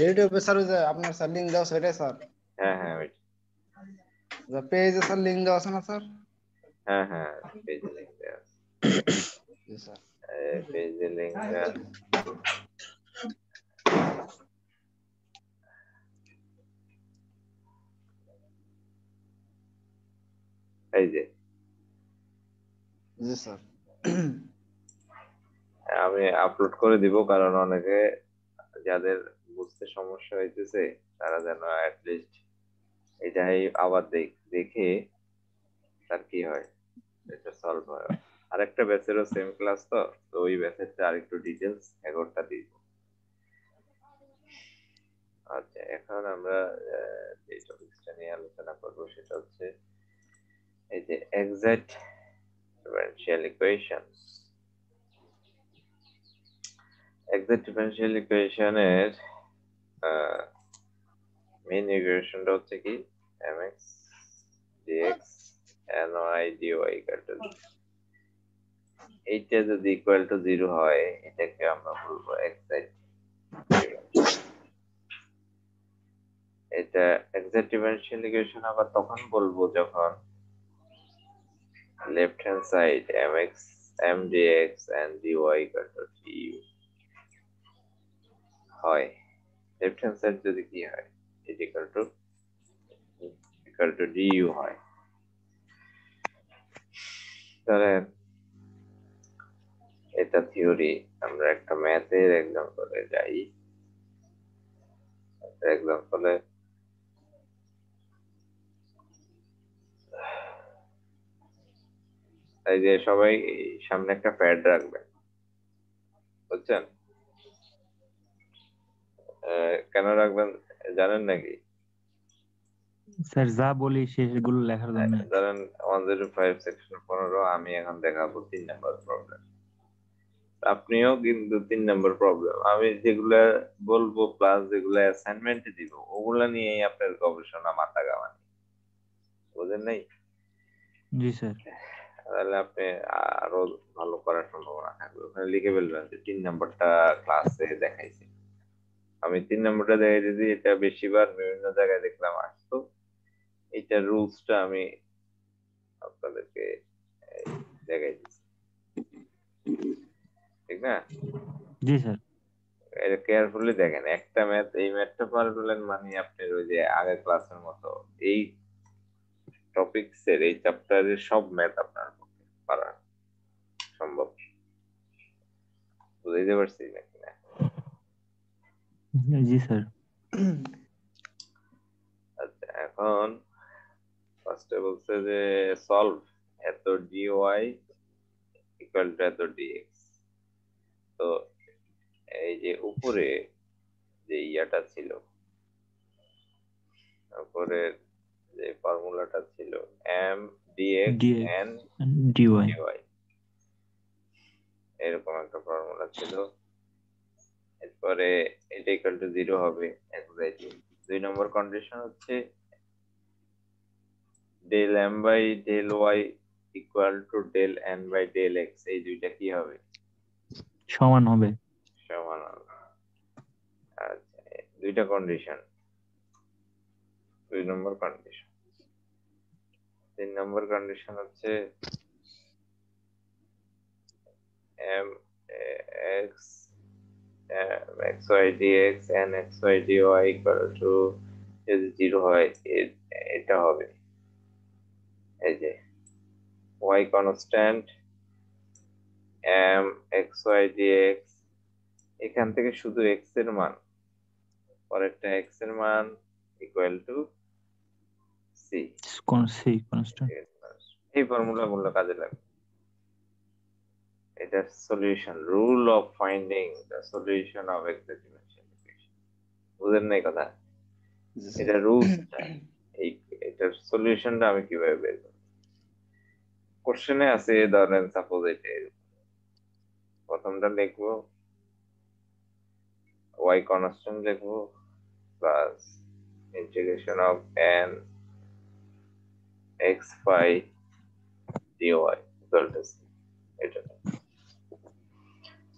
ইউটিউবে স্যার ওই যে আপনার স্যার লিংক দাও সেটাই স্যার হ্যাঁ হ্যাঁ ওই যে পেজে স্যার লিংক দাও আছে না স্যার হ্যাঁ হ্যাঁ পেজে লিংক দেওয়া আছে স্যার পেজে লিংক দেওয়া এই যে জি স্যার আমি আপলোড করে দিব কারণ অনেকে যাদের বুঝতে সমস্যা হইতেছে তারা যেন অ্যাটলিস্ট এটাই আবার দেখে তার কি হয় এটা সলভ হয় আরেকটা ব্যাচেরও সেম ক্লাস তো তো ওই ব্যাচেরটা আরেকটু ডিটেলস এগারোটা দিব আচ্ছা এখন আমরা যে টপিকটা নিয়ে আলোচনা করব সেটা হচ্ছে এই যে exact differential equations exact differential ইকুয়েশনের মেন ইকুয়েশনটা হচ্ছে কি M X dx dy Y dy কাটা এইটা যদি ইকুয়াল টু জিরো হয় এটাকে আমরা বলবো এক্সাইট এটা এক্সাক্ট ডিফারেনশিয়াল ইকুয়েশন আবার তখন বলবো যখন left hand side M X M D X and D Y equal to U হয় লেফট হ্যান্ড সাইড যদি কি হয় is equal to equal to du হয় তাহলে এটা থিওরি আমরা একটা ম্যাথের এক্সাম্পলে যাই এক্সাম্পলে এই যে সবাই সামনে একটা প্যাড রাখবে বুঝছেন কেন রাখবেন জানেন নাকি স্যার যা বলি সেগুলো লেখার হ্যাঁ, জন্য ধরেন 105 সেকশন 15 আমি এখন দেখাবো তিন নাম্বার প্রবলেম আপনিও কিন্তু তিন নাম্বার প্রবলেম আমি যেগুলো বলবো প্লাস যেগুলা অ্যাসাইনমেন্টে দিব ওগুলো নিয়েই আপনার গবেষণা মাথা গামানি বুঝেন নাই জি স্যার তাহলে আপনি আরো ভালো করার সম্ভাবনা থাকবে ওখানে লিখে ফেলবেন যে তিন নাম্বারটা ক্লাসে দেখাইছি আমি তিন নম্বরটা দেখা দিয়েছি এটা বেশিবার বিভিন্ন জায়গায় দেখলাম আসতো এটা রুলসটা আমি আপনাদেরকে দেখাই দিচ্ছি ঠিক না জি স্যার এটা কেয়ারফুলি দেখেন একটা ম্যাথ এই ম্যাথটা পার পারবেন মানে আপনি ওই যে আগের ক্লাসের মতো এই টপিকস এর এই চ্যাপ্টারের সব ম্যাথ আপনার পক্ষে পারা সম্ভব বুঝতে পারছি নাকি না জি স্যার আচ্ছা এখন ফার্স্টে বলছে যে সলভ এত ডি ওয়াই ইকুয়াল টু এত ডি এক্স তো এই যে উপরে যে ইয়াটা ছিল তারপরে যে ফর্মুলাটা ছিল M D X N D Y এরকম একটা ফর্মুলা ছিল এরপরে এটা ইকুয়াল টু জিরো হবে অ্যাংজাইটি দুই নম্বর কন্ডিশন হচ্ছে del M by del Y equal to del N by del X এই দুইটা কি হবে সমান হবে সমান হবে আচ্ছা দুইটা কন্ডিশন দুই নম্বর কন্ডিশন তিন নম্বর কন্ডিশন হচ্ছে M X um, xydx and xydy equal to যদি জিরো হয় এটা হবে এই যে y কনস্ট্যান্ট m xydx এখান থেকে শুধু x এর মান পরেরটা x এর মান ইকুয়াল টু c কোন c কনস্ট্যান্ট এই ফর্মুলা মূল্য কাজে লাগবে এটার solution rule of finding the solution of exact differential equation বুঝেন নাই কথা এটা রুল এই এটার সলিউশনটা আমি কিভাবে বের করব কোশ্চেনে আছে ধরেন সাপোজ এটা প্রথমটা লিখবো y কনস্ট্যান্ট লিখবো plus integration of n x phi dy equal to এটা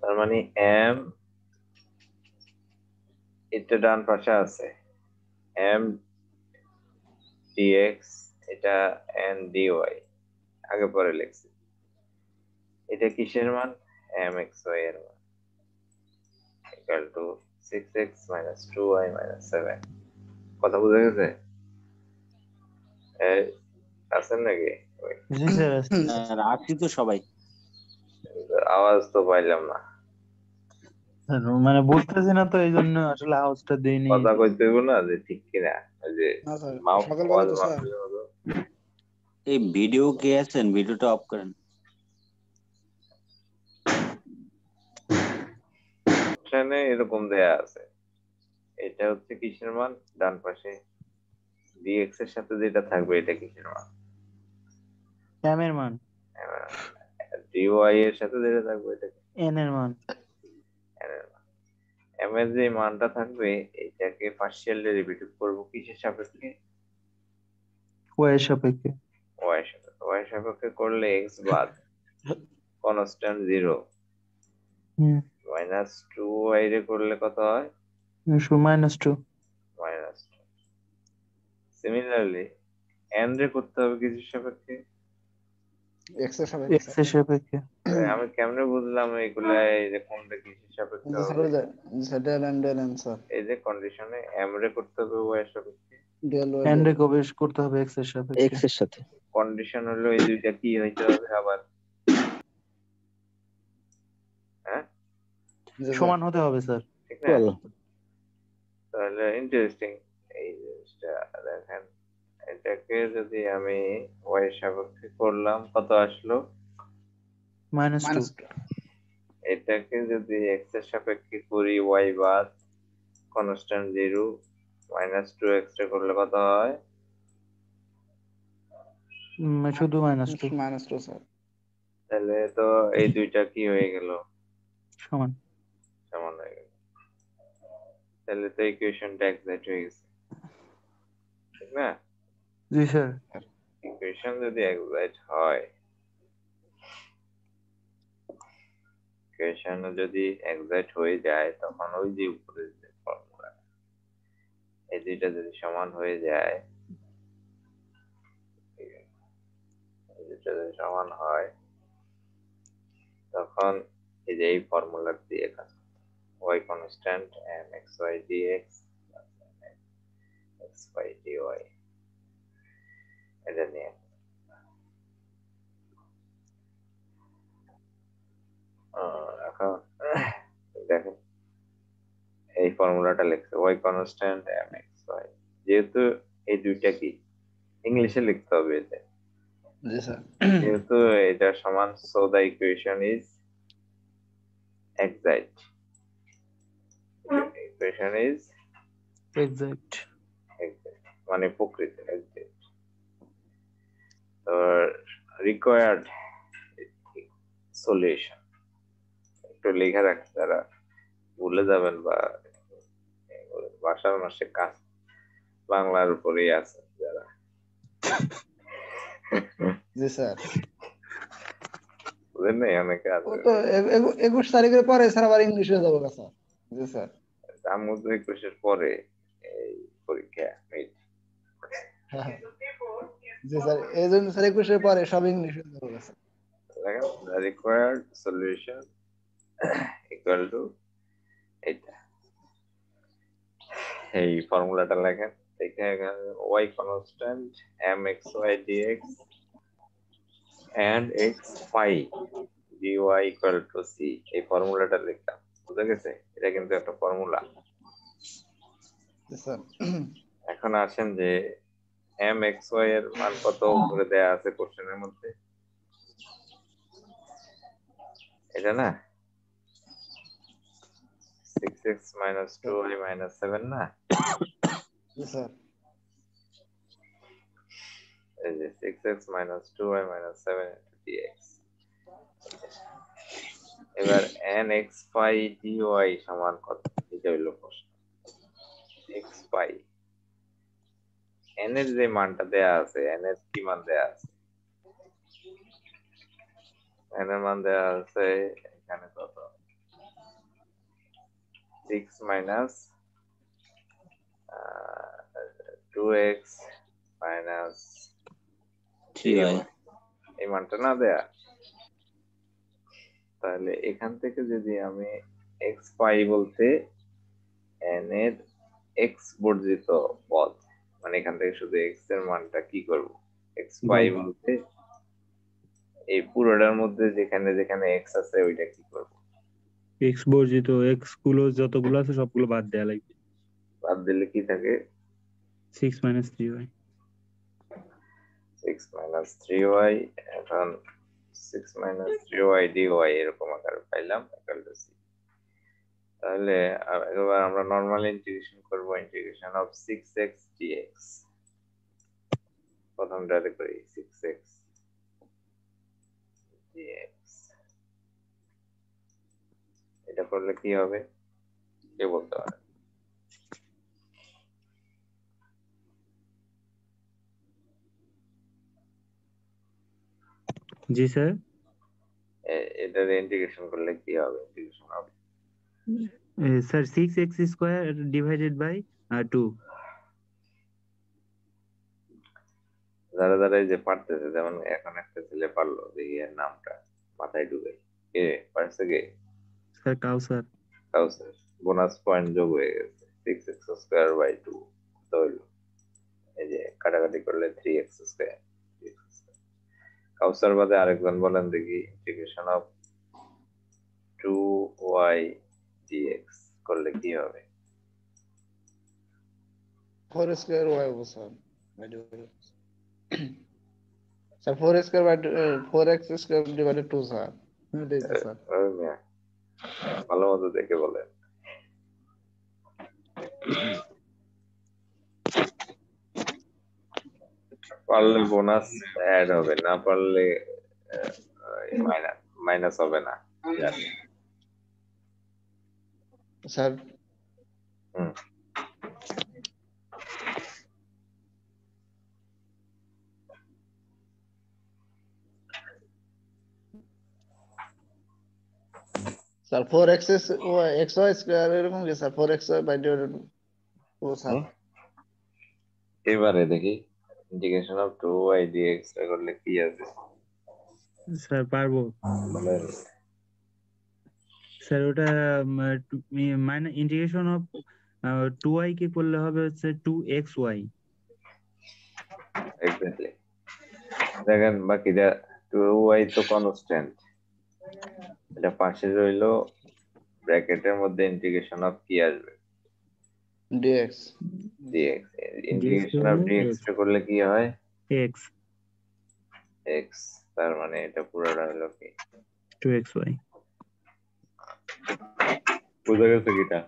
তার মানে এম এটা ডান পাশে আছে এম ডিএক্স এটা এন ডিওয়াই আগে পরে লিখছি এটা কিসের মান এম এক্স ওয়াই এর মান equal to six X minus two Y minus seven কথা বুঝে গেছে আছেন নাকি জি স্যার আছি হ্যাঁ, তো সবাই আওয়াজ তো পাইলাম না হ্যাঁ, মানে বুঝতেছি না তো এই জন্য আসলে আওয়াজটা দেইনি কথা কইতে হইব না যে ঠিক কিনা ওই যে এই ভিডিও কে আছেন ভিডিওটা অফ করেন এখানে এরকম দেয়া আছে এটা হচ্ছে কিসের মান ডান পাশে ডিএক্স এর সাথে যেটা থাকবে এটা কিসের মান ক্যামের মান dy এর সাথে যেটা থাকবে এটা n এর মান n এর যে মানটা থাকবে এটাকে পার্শিয়াল ডেরিভেটিভ করব কিসের সাপেক্ষে ওয়াই এর সাপেক্ষে ওয়াই এর সাপেক্ষে y এর সাপেক্ষে করলে এক্স বাদ constant zero hmm minus Y রে করলে কত হয় minus two minus two similarly n রে করতে হবে কিসের সাপেক্ষে হ্যাঁ, আমি কেমনে বুঝলাম এগুলা এই যে কোনটা কিসের এই যে কন্ডিশনে এমরে করতে হবে ওয়াই এর সাপেক্ষে এন্ড রে করতে হবে এক্স এর সাথে এক্স এর সাথে কন্ডিশন হলো এই দুইটা কি হইতে হবে আবার হ্যাঁ সমান হতে হবে স্যার ঠিক না তাহলে ইন্টারেস্টিং এই জিনিসটা দেখেন এটাকে যদি আমি y সাপেক্ষে করলাম কত আসলো মাইনাস টু এটাকে যদি x এর সাপেক্ষে করি y বাদ constant zero minus two X করলে কত হয় শুধু minus two minus two sir তাহলে তো এই দুইটা কি হয়ে গেল সমান সমান হয়ে গেল তাহলে তো ইকুয়েশনটা এক্সাক্ট হয়ে গেছে ঠিক না জি স্যার ইকুয়েশন যদি এক্সাক্ট হয় ইকুয়েশন যদি এক্সাক্ট হয়ে যায় তখন ওই যে উপরে যে ফর্মুলা এই দুইটা যদি সমান হয়ে যায় দুইটা যদি সমান হয় তখন এই যে এই ফর্মুলা দিয়ে কাজ X Y D X X Y D Y এটা নিয়ে এই ফর্মুলাটা লিখছে Y constant M X Y যেহেতু এই দুইটা কি ইংলিশে লিখতে হবে এতে যেহেতু এটা সমান so the equation is exact equation is exact মানে প্রকৃত the required solution একটু লেখা রাখি যারা ভুলে যাবেন বা ভাষার মাসে কাজ বাংলার উপরেই আছেন যারা জি স্যার একুশ তারিখের পরে স্যার আবার ইংলিশ জি স্যার তার মধ্যে একুশের পরে এই পরীক্ষা জি স্যার এই জন্য স্যার একুশের পরে সব ইংলিশ দেখেন the required solution equal এই ফর্মুলাটা লেখেন X y constant X dx X x phi Y equal to C এই ফর্মুলাটা লিখলাম বুঝে গেছে এটা কিন্তু একটা ফর্মুলা এখন আসেন যে এম এক্স ওয়াই এর মান কত হ্যাঁ। করে দেয়া আছে কোশ্চেনের মধ্যে এটা না six X minus two Y minus seven না এই যে six X minus two Y minus seven into D X এবার N X phi D Y সমান কত এটা হইলো প্রশ্ন এক্স পাই এন এর যে মানটা দেয়া আছে এন এর কি মান দেয়া আছে এনের এর মান দেয়া আছে এখানে কত six minus two x minus এই মানটা না দেয়া তাহলে এখান থেকে যদি আমি এক্স পাই বলতে এন এর এক্স বর্জিত মানে এখান থেকে শুধু এক্স এর মানটা কি করব এক্স ফাইভ মধ্যে এই পুরোটার মধ্যে যেখানে যেখানে এক্স আছে ওইটা কি করব এক্স বর্জিত এক্স গুলো যতগুলো আছে সবগুলো বাদ দেয়া লাগবে বাদ দিলে কি থাকে 6 3y 6 3y এখন 6 3y dy এরকম আকার পাইলাম equal 6 তাহলে এবার আমরা নর্মাল ইন্টিগ্রেশন করব ইন্টিগ্রেশন অফ 6x dx ডাটা করি 6x dx এটা করলে কি হবে কে বলতে পারে জি স্যার এটা ইন্টিগ্রেশন করলে কি হবে ইন্টিগ্রেশন হবে sir six x square divided by uh, 2. যারা যারা এই যে পারতেছে যেমন এখন একটা ছেলে পারলো যে এর নামটা মাথায় ঢুকে কে পারছে কে sir Kawsar Kawsar bonus point যোগ হয়ে গেছে six 6x square by two কত হলো এই যে কাটাকাটি করলে থ্রি 3x স্কোয়ার কাউসার বাদে আরেকজন বলেন দেখি integration of two y dx collective হবে 4x2 হবে স্যার মানে 4x2 4x2 / 2 স্যার মানে দিতে স্যার ভালো করে দেখে বলেন পারলে বোনাস ऐड হবে না পারলে মানে माइनस হবে না यार सर सर फोर एक्स वो एक्स স্কয়ার এরকম কি স্যার ফোর এক্স বাই ও স্যার এবারে দেখি integration of two y dx করলে কি আছে স্যার পারবো স্যার ওটা মানে ইন্টিগ্রেশন অফ টু ওয়াই কে করলে হবে হচ্ছে টু এক্স ওয়াই দেখেন দেখেন যা টু ওয়াই তো কনস্ট্যান্ট এটা পাশে রইলো ব্র্যাকেটের মধ্যে ইন্টিগ্রেশন অফ কি আসবে dx dx integration of dx টা করলে কি হয় এক্স এক্স তার মানে এটা পুরোটা হলো কি টু এক্স ওয়াই বুঝা গেছে কিটা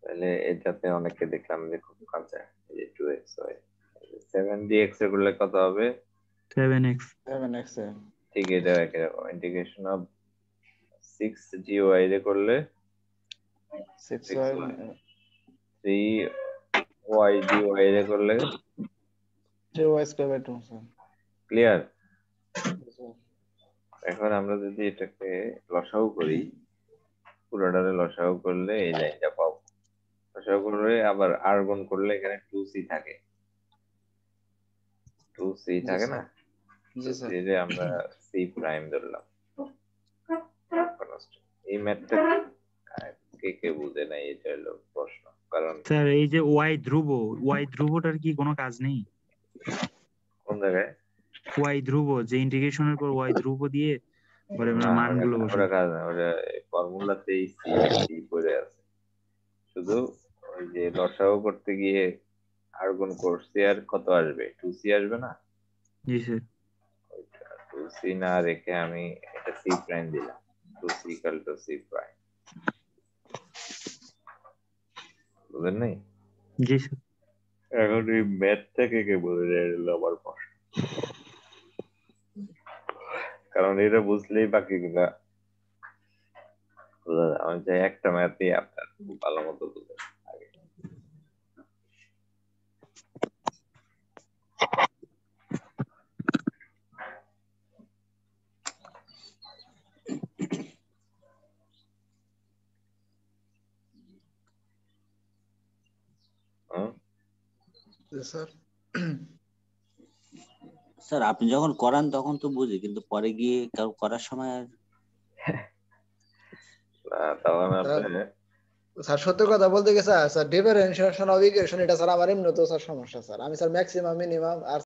তাহলে এটাতে অনেকে দেখলাম যে খুব কাঁচা এই যে 2x হয় 7dx এর করলে কত হবে 7x 7x ঠিক এটা একই রকম ইন্টিগ্রেশন অফ 6gy এর করলে 6y 3y dy এর করলে 2y2 ক্লিয়ার এখন আমরা যদি এটাকে লসাও করি পুরোটারে লসাও করলে এই লাইনটা পাবো লসাও করলে আবার আর গুণ করলে এখানে টু সি থাকে টু সি থাকে না যে আমরা সি প্রাইম ধরলাম এই ম্যাথটা কে কে বুঝে না এটা হলো প্রশ্ন কারণ স্যার এই যে ওয়াই ধ্রুব ওয়াই ধ্রুবটার কি কোনো কাজ নেই কোন জায়গায় ওয়াই ধ্রুব যে ইন্টিগ্রেশনের পর ওয়াই ধ্রুব দিয়ে পরে আমরা মানগুলো বসাই ওটা কাজ না ওটা ফর্মুলাতেই সি সি পড়ে আছে শুধু ওই যে লসাগু করতে গিয়ে আর গুণ করছি আর কত আসবে 2c আসবে না জি স্যার ওইটা 2c না রেখে আমি একটা c প্রাইম দিলাম 2c equal to c prime বুঝলেন নাই জি স্যার এখন এই ম্যাথ থেকে কে বলে আমার প্রশ্ন কারণ এটা বুঝলেই বাকিগুলা বোঝা যায় আমি চাই একটা ম্যাথই আপনার ভালো মতো বুঝে আগে Yes, sir. স্যার আপনি যখন করান তখন তো বুঝি কিন্তু পরে গিয়ে কেউ করার সময় স্যার সত্য কথা বলতে গেছে স্যার ডিফারেন্সিয়েশন অফ ইকুয়েশন এটা স্যার আমার এমনি তো স্যার সমস্যা স্যার আমি স্যার ম্যাক্সিমাম মিনিমাম আর